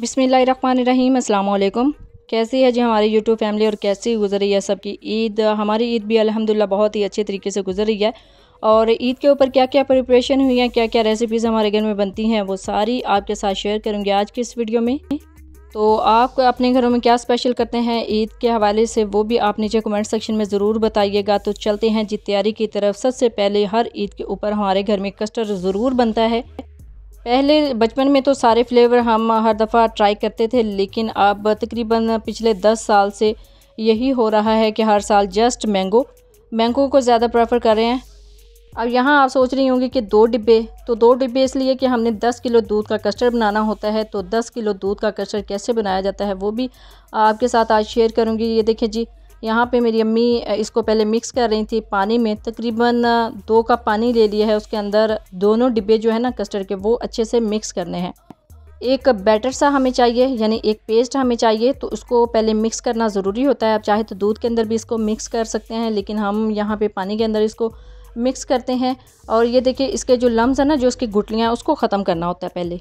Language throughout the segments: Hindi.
बिसमीम अल्लाम कैसी है जी हमारी यूट्यूब फैमिली और कैसी गुजर रही है सबकी ईद हमारी ईद भी अल्हम्दुलिल्लाह बहुत ही अच्छे तरीके से गुजर रही है और ईद के ऊपर क्या क्या प्रिपरेशन हुई है क्या क्या रेसिपीज़ हमारे घर में बनती हैं वो सारी आपके साथ शेयर करूँगी आज की इस वीडियो में तो आप अपने घरों में क्या स्पेशल करते हैं ईद के हवाले से वो भी आप नीचे कमेंट सेक्शन में ज़रूर बताइएगा तो चलते हैं जी तैयारी की तरफ सबसे पहले हर ईद के ऊपर हमारे घर में कस्टर्ड ज़रूर बनता है पहले बचपन में तो सारे फ्लेवर हम हर दफ़ा ट्राई करते थे लेकिन अब तकरीबन पिछले दस साल से यही हो रहा है कि हर साल जस्ट मैंगो मैंगो को ज़्यादा प्रेफर कर रहे हैं अब यहाँ आप सोच रही होंगी कि दो डिब्बे तो दो डिब्बे इसलिए कि हमने 10 किलो दूध का कस्टर्ड बनाना होता है तो 10 किलो दूध का कस्टर्ड कैसे बनाया जाता है वो भी आपके साथ आज शेयर करूँगी ये देखिए जी यहाँ पे मेरी अम्मी इसको पहले मिक्स कर रही थी पानी में तकरीबन दो कप पानी ले लिया है उसके अंदर दोनों डिब्बे जो है ना कस्टर्ड के वो अच्छे से मिक्स करने हैं एक बैटर सा हमें चाहिए यानी एक पेस्ट हमें चाहिए तो उसको पहले मिक्स करना ज़रूरी होता है आप चाहे तो दूध के अंदर भी इसको मिक्स कर सकते हैं लेकिन हम यहाँ पे पानी के अंदर इसको मिक्स करते हैं और ये देखिए इसके जो लम्स हैं ना जो इसकी गुटलियाँ उसको ख़त्म करना होता है पहले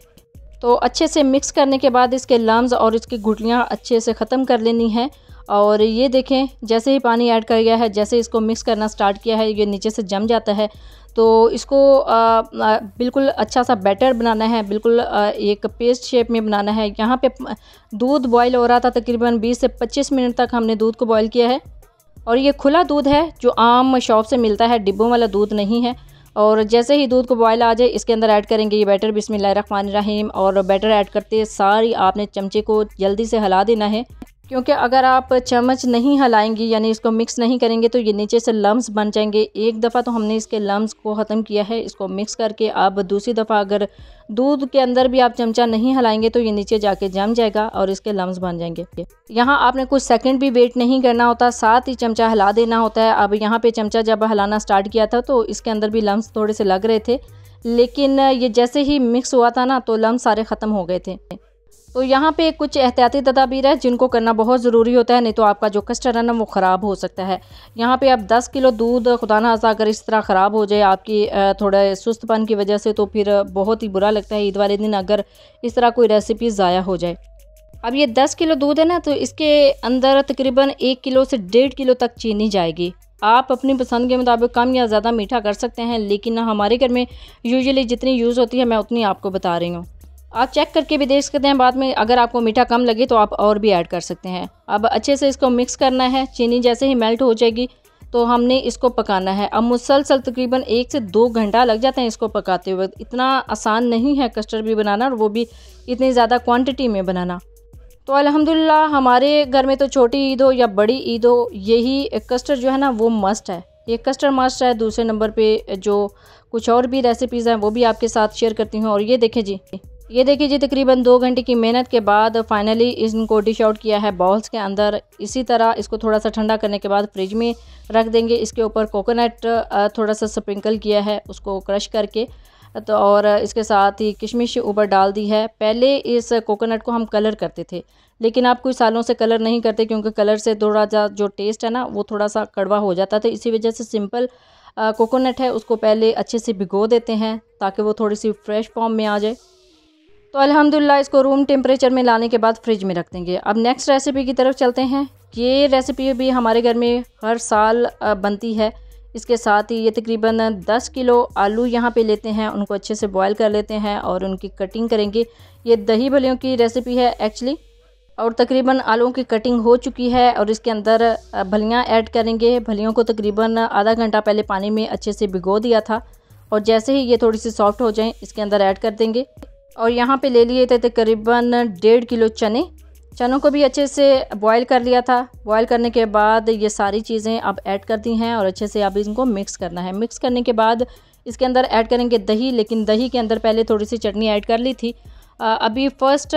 तो अच्छे से मिक्स करने के बाद इसके लम्स और इसकी गुटलियाँ अच्छे से ख़त्म कर लेनी है और ये देखें जैसे ही पानी ऐड कर गया है जैसे इसको मिक्स करना स्टार्ट किया है ये नीचे से जम जाता है तो इसको आ, आ, बिल्कुल अच्छा सा बैटर बनाना है बिल्कुल आ, एक पेस्ट शेप में बनाना है यहाँ पे दूध बॉईल हो रहा था तकरीबन 20 से 25 मिनट तक हमने दूध को बॉईल किया है और ये खुला दूध है जो आम शॉप से मिलता है डिब्बों वाला दूध नहीं है और जैसे ही दूध को बॉयल आ जाए इसके अंदर ऐड करेंगे ये बैटर बिसमिल्लाह रहीम और बैटर ऐड करते सारी आपने चमचे को जल्दी से हिला देना है क्योंकि अगर आप चम्मच नहीं हलाएंगी यानी इसको मिक्स नहीं करेंगे तो ये नीचे से लम्स बन जाएंगे एक दफ़ा तो हमने इसके लम्स को ख़त्म किया है इसको मिक्स करके आप दूसरी दफ़ा अगर दूध के अंदर भी आप चमचा नहीं हलाएंगे तो ये नीचे जाके जम जाएगा और इसके लम्स बन जाएंगे यहाँ आपने कुछ सेकंड भी वेट नहीं करना होता साथ ही चमचा हिला देना होता है अब यहाँ पे चमचा जब हलाना स्टार्ट किया था तो इसके अंदर भी लम्स थोड़े से लग रहे थे लेकिन ये जैसे ही मिक्स हुआ था ना तो लम्स सारे ख़त्म हो गए थे तो यहाँ पे कुछ एहतियाती तदाबीर है जिनको करना बहुत ज़रूरी होता है नहीं तो आपका जो कस्टर है ना वो ख़राब हो सकता है यहाँ पे आप 10 किलो दूध खुदा ना हजा अगर इस तरह ख़राब हो जाए आपकी थोड़े सुस्तपन की वजह से तो फिर बहुत ही बुरा लगता है ईद वाले दिन अगर इस तरह कोई रेसिपी ज़ाया हो जाए अब ये दस किलो दूध है ना तो इसके अंदर तकरीबन एक किलो से डेढ़ किलो तक चीनी जाएगी आप अपनी पसंद के मुताबिक कम या ज़्यादा मीठा कर सकते हैं लेकिन हमारे घर में यूजली जितनी यूज़ होती है मैं उतनी आपको बता रही हूँ आप चेक करके भी देख सकते हैं बाद में अगर आपको मीठा कम लगे तो आप और भी ऐड कर सकते हैं अब अच्छे से इसको मिक्स करना है चीनी जैसे ही मेल्ट हो जाएगी तो हमने इसको पकाना है अब मुसलसल तकरीबन एक से दो घंटा लग जाते हैं इसको पकाते हुए इतना आसान नहीं है कस्टर्ड भी बनाना और वो भी इतनी ज़्यादा क्वांटिटी में बनाना तो अल्हम्दुलिल्लाह हमारे घर में तो छोटी ईद हो या बड़ी ईद हो यही कस्टर्ड जो है ना वो मस्ट है ये कस्टर्ड मस्ट है दूसरे नंबर पर जो कुछ और भी रेसिपीज़ हैं वो भी आपके साथ शेयर करती हूँ और ये देखें जी ये देखिए जी तकरीबन दो घंटे की मेहनत के बाद फाइनली इनको डिश आउट किया है बॉल्स के अंदर इसी तरह इसको थोड़ा सा ठंडा करने के बाद फ्रिज में रख देंगे इसके ऊपर कोकोनट थोड़ा सा स्प्रिंकल किया है उसको क्रश करके तो और इसके साथ ही किशमिश ऊपर डाल दी है पहले इस कोकोनट को हम कलर करते थे लेकिन आप कुछ सालों से कलर नहीं करते क्योंकि कलर से थोड़ा सा जो टेस्ट है ना वो थोड़ा सा कड़वा हो जाता था इसी वजह से सिंपल कोकोनट है उसको पहले अच्छे से भिगो देते हैं ताकि वो थोड़ी सी फ्रेश फॉर्म में आ जाए तो अलहमदिल्ला इसको रूम टेम्परेचर में लाने के बाद फ्रिज में रख देंगे अब नेक्स्ट रेसिपी की तरफ चलते हैं ये रेसिपी भी हमारे घर में हर साल बनती है इसके साथ ही ये तकरीबन 10 किलो आलू यहाँ पे लेते हैं उनको अच्छे से बॉईल कर लेते हैं और उनकी कटिंग करेंगे ये दही भलियों की रेसिपी है एक्चुअली और तकरीबन आलूओं की कटिंग हो चुकी है और इसके अंदर भलियाँ ऐड करेंगे भलियों को तकरीबन आधा घंटा पहले पानी में अच्छे से भिगो दिया था और जैसे ही ये थोड़ी सी सॉफ्ट हो जाएं इसके अंदर ऐड कर देंगे और यहाँ पे ले लिए थे तकरीबन डेढ़ किलो चने चनों को भी अच्छे से बॉईल कर लिया था बॉईल करने के बाद ये सारी चीज़ें अब ऐड कर दी हैं और अच्छे से अब इनको मिक्स करना है मिक्स करने के बाद इसके अंदर ऐड करेंगे दही लेकिन दही के अंदर पहले थोड़ी सी चटनी ऐड कर ली थी अभी फ़र्स्ट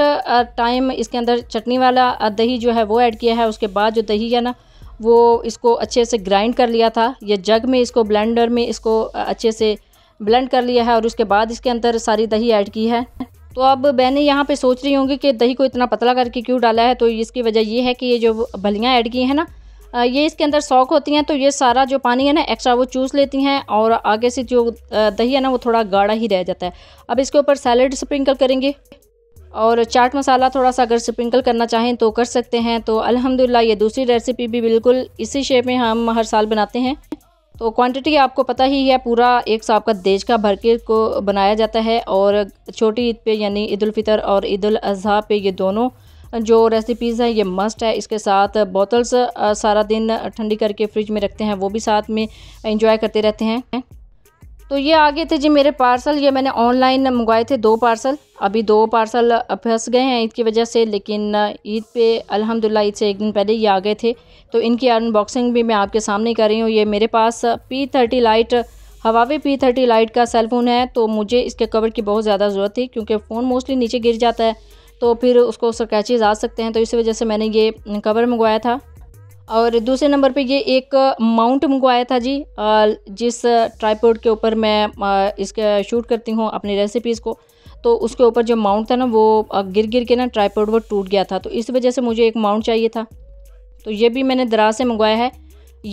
टाइम इसके अंदर चटनी वाला दही जो है वो ऐड किया है उसके बाद जो दही है ना वो इसको अच्छे से ग्राइंड कर लिया था या जग में इसको ब्लेंडर में इसको अच्छे से ब्लेंड कर लिया है और उसके बाद इसके अंदर सारी दही ऐड की है तो अब मैंने यहाँ पे सोच रही होंगी कि दही को इतना पतला करके क्यों डाला है तो इसकी वजह ये है कि ये जो भलियाँ ऐड की हैं ना ये इसके अंदर सौक होती हैं तो ये सारा जो पानी है ना एक्स्ट्रा वो चूस लेती हैं और आगे से जो दही है ना वो थोड़ा गाढ़ा ही रह जाता है अब इसके ऊपर सैलड स्प्रिंकल करेंगे और चाट मसाला थोड़ा सा अगर स्प्रिंकल करना चाहें तो कर सकते हैं तो अल्हम्दुलिल्लाह ये दूसरी रेसिपी भी बिल्कुल इसी शेप में हम हर साल बनाते हैं तो क्वांटिटी आपको पता ही है पूरा एक सौ आपका देश का भर के को बनाया जाता है और छोटी ईद पे यानी ईद फितर और ईद अजहा पे ये दोनों जो रेसिपीज़ हैं ये मस्ट है इसके साथ बोतल्स सारा दिन ठंडी करके फ्रिज में रखते हैं वो भी साथ में इंजॉय करते रहते हैं तो ये आ गए थे जी मेरे पार्सल ये मैंने ऑनलाइन मंगवाए थे दो पार्सल अभी दो पार्सल फंस गए हैं ईद की वजह से लेकिन ईद पे अल्हम्दुलिल्लाह ईद से एक दिन पहले ये आ गए थे तो इनकी अनबॉक्सिंग भी मैं आपके सामने कर रही हूँ ये मेरे पास P thirty lite Huawei P thirty lite का सेल फ़ोन है तो मुझे इसके कवर की बहुत ज़्यादा ज़रूरत थी क्योंकि फ़ोन मोस्टली नीचे गिर जाता है तो फिर उसको स्क्रैचेज़ आ सकते हैं तो इसी वजह से मैंने ये कवर मंगवाया था और दूसरे नंबर पे ये एक माउंट मंगवाया था जी जिस ट्राईपोर्ड के ऊपर मैं इसका शूट करती हूँ अपनी रेसिपीज़ को तो उसके ऊपर जो माउंट था ना वो गिर गिर के ना ट्राईपोर्ड वो टूट गया था तो इस वजह से मुझे एक माउंट चाहिए था तो ये भी मैंने दराज से मंगवाया है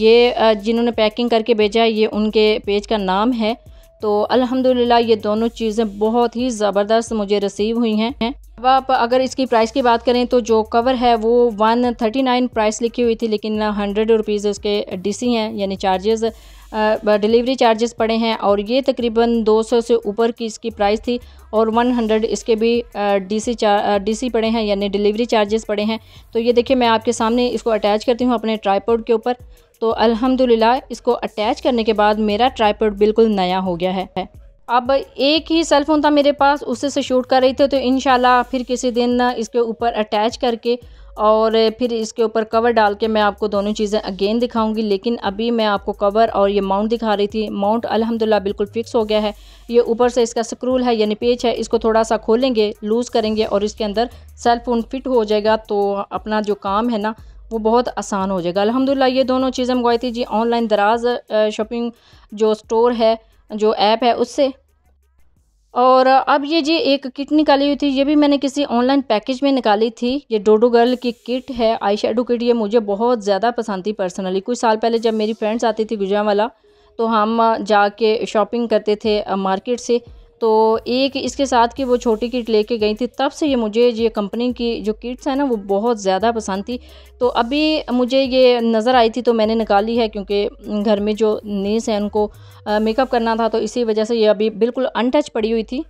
ये जिन्होंने पैकिंग करके भेजा है ये उनके पेज का नाम है तो अल्हम्दुलिल्लाह ये दोनों चीज़ें बहुत ही ज़बरदस्त मुझे रिसीव हुई हैं अब आप अगर इसकी प्राइस की बात करें तो जो कवर है वो वन थर्टी नाइन प्राइस लिखी हुई थी लेकिन हंड्रेड रुपीज़ इसके डीसी हैं यानी चार्जेज़ डिलीवरी चार्जेस पड़े हैं और ये तकरीबन 200 से ऊपर की इसकी प्राइस थी और 100 इसके भी डीसी चार डीसी पड़े हैं यानी डिलीवरी चार्जेस पड़े हैं तो ये देखिए मैं आपके सामने इसको अटैच करती हूँ अपने ट्राईपोर्ड के ऊपर तो अल्हम्दुलिल्लाह इसको अटैच करने के बाद मेरा ट्राईपोर्ड बिल्कुल नया हो गया है अब एक ही सेल फ़ोन था मेरे पास उससे से शूट कर रही थी तो इन फिर किसी दिन इसके ऊपर अटैच करके और फिर इसके ऊपर कवर डाल के मैं आपको दोनों चीज़ें अगेन दिखाऊंगी लेकिन अभी मैं आपको कवर और ये माउंट दिखा रही थी माउंट अल्हम्दुलिल्लाह बिल्कुल फिक्स हो गया है ये ऊपर से इसका स्क्रूल है यानी पेच है इसको थोड़ा सा खोलेंगे लूज़ करेंगे और इसके अंदर सेल फोन फिट हो जाएगा तो अपना जो काम है ना वो बहुत आसान हो जाएगा अलहमदिल्ला ये दोनों चीज़ें मंगवाई थी जी ऑनलाइन दराज शॉपिंग जो स्टोर है जो ऐप है उससे और अब ये जी एक किट निकाली हुई थी ये भी मैंने किसी ऑनलाइन पैकेज में निकाली थी ये डोडो गर्ल की किट है आई शेडो किट ये मुझे बहुत ज़्यादा पसंद थी पर्सनली कुछ साल पहले जब मेरी फ्रेंड्स आती थी वाला तो हम जाके शॉपिंग करते थे मार्केट से तो एक इसके साथ की वो छोटी किट लेके गई थी तब से ये मुझे ये कंपनी की जो किट्स है ना वो बहुत ज़्यादा पसंद थी तो अभी मुझे ये नज़र आई थी तो मैंने निकाली है क्योंकि घर में जो नीस हैं उनको मेकअप करना था तो इसी वजह से ये अभी बिल्कुल अनटच पड़ी हुई थी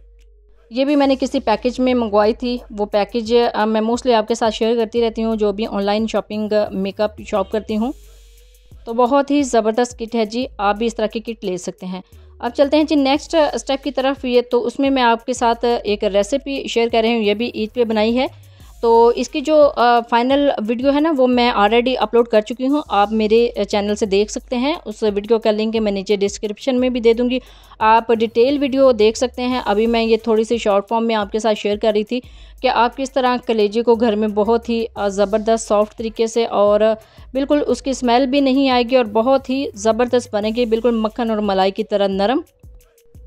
ये भी मैंने किसी पैकेज में मंगवाई थी वो पैकेज मैं मोस्टली आपके साथ शेयर करती रहती हूँ जो भी ऑनलाइन शॉपिंग मेकअप शॉप करती हूँ तो बहुत ही ज़बरदस्त किट है जी आप भी इस तरह की किट ले सकते हैं अब चलते हैं जी नेक्स्ट स्टेप की तरफ ये तो उसमें मैं आपके साथ एक रेसिपी शेयर कर रही हूँ ये भी ईद पे बनाई है तो इसकी जो फाइनल वीडियो है ना वो मैं ऑलरेडी अपलोड कर चुकी हूँ आप मेरे चैनल से देख सकते हैं उस वीडियो का लिंक मैं नीचे डिस्क्रिप्शन में भी दे दूँगी आप डिटेल वीडियो देख सकते हैं अभी मैं ये थोड़ी सी शॉर्ट फॉर्म में आपके साथ शेयर कर रही थी कि आप किस तरह कलेजी को घर में बहुत ही ज़बरदस्त सॉफ्ट तरीके से और बिल्कुल उसकी स्मेल भी नहीं आएगी और बहुत ही ज़बरदस्त बनेगी बिल्कुल मक्खन और मलाई की तरह नरम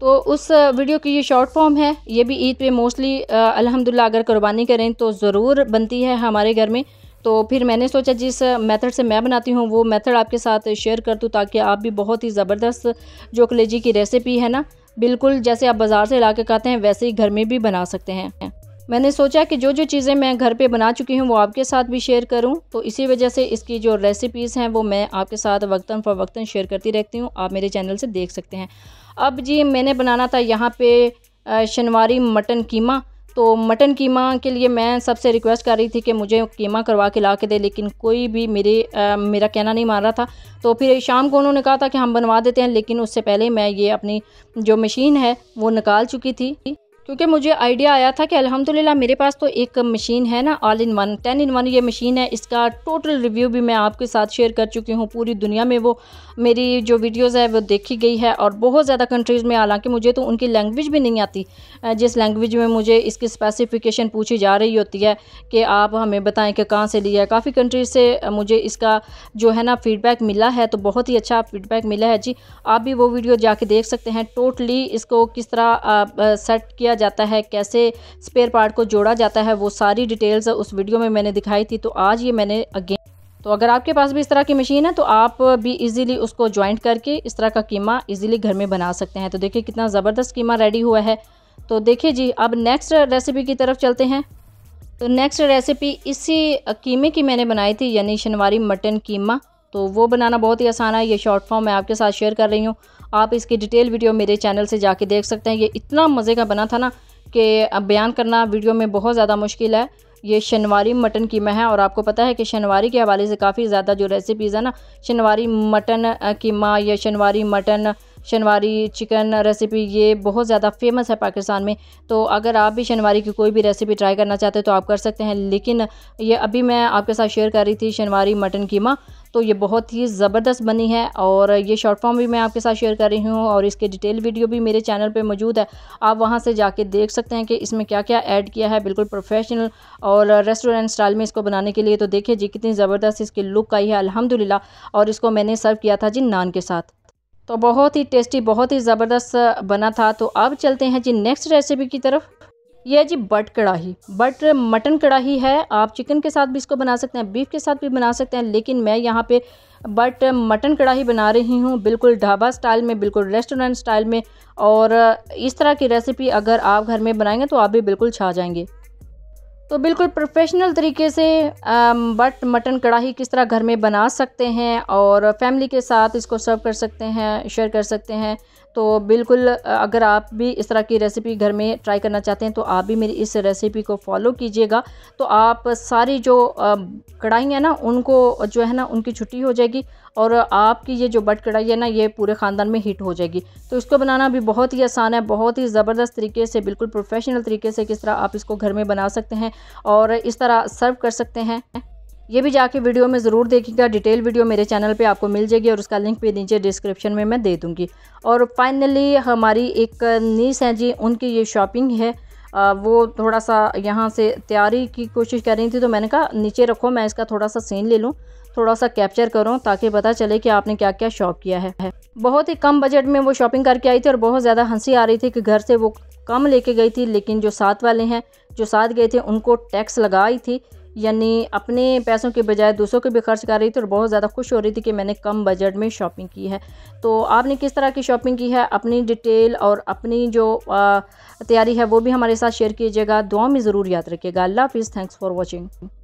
तो उस वीडियो की ये शॉर्ट फॉर्म है ये भी ईद पे मोस्टली अल्हम्दुलिल्लाह अगर कुर्बानी करें तो ज़रूर बनती है हमारे घर में तो फिर मैंने सोचा जिस मेथड से मैं बनाती हूँ वो मेथड आपके साथ शेयर कर दूँ ताकि आप भी बहुत ही ज़बरदस्त जो कलेजी की रेसिपी है ना बिल्कुल जैसे आप बाज़ार से ला के खाते हैं वैसे ही घर में भी बना सकते हैं मैंने सोचा कि जो जो चीज़ें मैं घर पे बना चुकी हूँ वो आपके साथ भी शेयर करूँ तो इसी वजह से इसकी जो रेसिपीज़ हैं वो मैं आपके साथ वक्ता फ़वक्ता शेयर करती रहती हूँ आप मेरे चैनल से देख सकते हैं अब जी मैंने बनाना था यहाँ पे शनवारी मटन कीमा तो मटन कीमा के लिए मैं सबसे रिक्वेस्ट कर रही थी कि मुझे कीमा करवा के ला के दे लेकिन कोई भी मेरे आ, मेरा कहना नहीं मान रहा था तो फिर शाम को उन्होंने कहा था कि हम बनवा देते हैं लेकिन उससे पहले मैं ये अपनी जो मशीन है वो निकाल चुकी थी क्योंकि मुझे आइडिया आया था कि अल्हम्दुलिल्लाह मेरे पास तो एक मशीन है ना all in one ten in one ये मशीन है इसका टोटल रिव्यू भी मैं आपके साथ शेयर कर चुकी हूँ पूरी दुनिया में वो मेरी जो वीडियोज़ है वो देखी गई है और बहुत ज़्यादा कंट्रीज़ में हालांकि मुझे तो उनकी लैंग्वेज भी नहीं आती जिस लैंग्वेज में मुझे इसकी स्पेसिफिकेशन पूछी जा रही होती है कि आप हमें बताएं कि कहाँ से लिया है काफ़ी कंट्रीज से मुझे इसका जो है ना फीडबैक मिला है तो बहुत ही अच्छा फीडबैक मिला है जी आप भी वो वीडियो जाके देख सकते हैं टोटली इसको किस तरह सेट किया जाता है कैसे स्पेयर पार्ट को जोड़ा जाता है वो सारी डिटेल्स उस वीडियो में मैंने दिखाई थी तो आज ये मैंने अगेन तो अगर आपके पास भी इस तरह की मशीन है तो आप भी इजीली उसको ज्वाइंट करके इस तरह का कीमा इजीली घर में बना सकते हैं तो देखिए कितना ज़बरदस्त कीमा रेडी हुआ है तो देखिए जी अब नेक्स्ट रेसिपी की तरफ चलते हैं तो नेक्स्ट रेसिपी इसी कीमे की मैंने बनाई थी यानी शनवारी मटन कीमा तो वो बनाना बहुत ही आसान है ये शॉर्ट फॉर्म मैं आपके साथ शेयर कर रही हूँ आप इसकी डिटेल वीडियो मेरे चैनल से जाके देख सकते हैं ये इतना मज़े का बना था ना कि बयान करना वीडियो में बहुत ज़्यादा मुश्किल है ये शनवारी मटन कीमा है और आपको पता है कि शनवारी के हवाले से काफ़ी ज़्यादा जो रेसिपीज़ है ना शनवारी मटन कीमा या Shinwari mutton Shinwari chicken recipe ये बहुत ज़्यादा फेमस है पाकिस्तान में तो अगर आप भी शनवारी की कोई भी रेसिपी ट्राई करना चाहते हो तो आप कर सकते हैं लेकिन ये अभी मैं आपके साथ शेयर कर रही थी शनवारी मटन कीमा तो ये बहुत ही ज़बरदस्त बनी है और ये शॉर्ट फॉर्म भी मैं आपके साथ शेयर कर रही हूँ और इसके डिटेल वीडियो भी मेरे चैनल पर मौजूद है आप वहाँ से जाके देख सकते हैं कि इसमें क्या क्या ऐड किया है बिल्कुल प्रोफेशनल और रेस्टोरेंट स्टाइल में इसको बनाने के लिए तो देखिए जी कितनी ज़बरदस्त इसकी लुक आई है अलहमदिल्ला और इसको मैंने सर्व किया था जी नान के साथ तो बहुत ही टेस्टी बहुत ही ज़बरदस्त बना था तो अब चलते हैं जी नेक्स्ट रेसिपी की तरफ ये है जी बट कढ़ाही बट मटन कढ़ाही है आप चिकन के साथ भी इसको बना सकते हैं बीफ के साथ भी बना सकते हैं लेकिन मैं यहाँ पे बट मटन कढ़ाई बना रही हूँ बिल्कुल ढाबा स्टाइल में बिल्कुल रेस्टोरेंट स्टाइल में और इस तरह की रेसिपी अगर आप घर में बनाएंगे तो आप भी बिल्कुल छा जाएंगे तो बिल्कुल प्रोफेशनल तरीके से बट मटन कढ़ाई किस तरह घर में बना सकते हैं और फैमिली के साथ इसको सर्व कर सकते हैं शेयर कर सकते हैं तो बिल्कुल अगर आप भी इस तरह की रेसिपी घर में ट्राई करना चाहते हैं तो आप भी मेरी इस रेसिपी को फॉलो कीजिएगा तो आप सारी जो है ना उनको जो है ना उनकी छुट्टी हो जाएगी और आपकी ये जो बट कढ़ाई है ना ये पूरे ख़ानदान में हिट हो जाएगी तो इसको बनाना भी बहुत ही आसान है बहुत ही ज़बरदस्त तरीके से बिल्कुल प्रोफेशनल तरीके से किस तरह आप इसको घर में बना सकते हैं और इस तरह सर्व कर सकते हैं ये भी जाके वीडियो में ज़रूर देखिएगा डिटेल वीडियो मेरे चैनल पे आपको मिल जाएगी और उसका लिंक भी नीचे डिस्क्रिप्शन में मैं दे दूँगी और फाइनली हमारी एक नीस है जी उनकी ये शॉपिंग है आ, वो थोड़ा सा यहाँ से तैयारी की कोशिश कर रही थी तो मैंने कहा नीचे रखो मैं इसका थोड़ा सा सीन ले लूँ थोड़ा सा कैप्चर करो ताकि पता चले कि आपने क्या क्या शॉप किया है बहुत ही कम बजट में वो शॉपिंग करके आई थी और बहुत ज़्यादा हंसी आ रही थी कि घर से वो कम लेके गई थी लेकिन जो साथ वाले हैं जो साथ गए थे उनको टैक्स लगाई थी यानी अपने पैसों के बजाय दूसरों के भी खर्च कर रही थी और बहुत ज़्यादा खुश हो रही थी कि मैंने कम बजट में शॉपिंग की है तो आपने किस तरह की शॉपिंग की है अपनी डिटेल और अपनी जो तैयारी है वो भी हमारे साथ शेयर कीजिएगा दुआ में ज़रूर याद रखिएगा अल्लाह हाफिज़ थैंक्स फॉर वॉचिंग